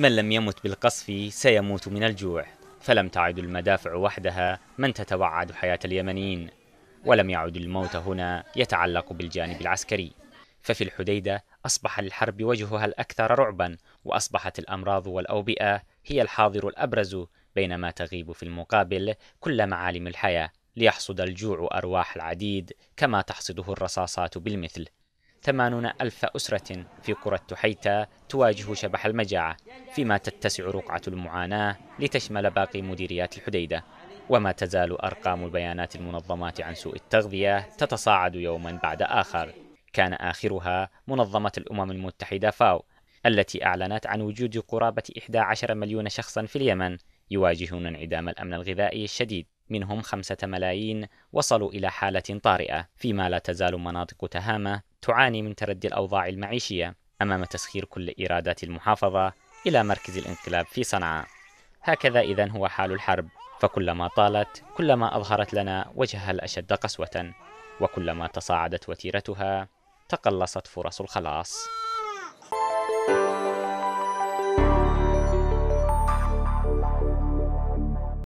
من لم يمت بالقصف سيموت من الجوع فلم تعد المدافع وحدها من تتوعد حياة اليمنيين ولم يعد الموت هنا يتعلق بالجانب العسكري ففي الحديدة أصبح الحرب وجهها الأكثر رعبا وأصبحت الأمراض والأوبئة هي الحاضر الأبرز بينما تغيب في المقابل كل معالم الحياة ليحصد الجوع أرواح العديد كما تحصده الرصاصات بالمثل ثمانون ألف أسرة في قرى التحيتة تواجه شبح المجاعة فيما تتسع رقعة المعاناة لتشمل باقي مديريات الحديدة وما تزال أرقام البيانات المنظمات عن سوء التغذية تتصاعد يوما بعد آخر كان آخرها منظمة الأمم المتحدة فاو التي أعلنت عن وجود قرابة 11 مليون شخصا في اليمن يواجهون انعدام الأمن الغذائي الشديد منهم خمسة ملايين وصلوا إلى حالة طارئة فيما لا تزال مناطق تهامة تعاني من تردي الأوضاع المعيشية أمام تسخير كل إيرادات المحافظة إلى مركز الانقلاب في صنعاء هكذا إذا هو حال الحرب فكلما طالت كلما أظهرت لنا وجهها الأشد قسوة وكلما تصاعدت وتيرتها تقلصت فرص الخلاص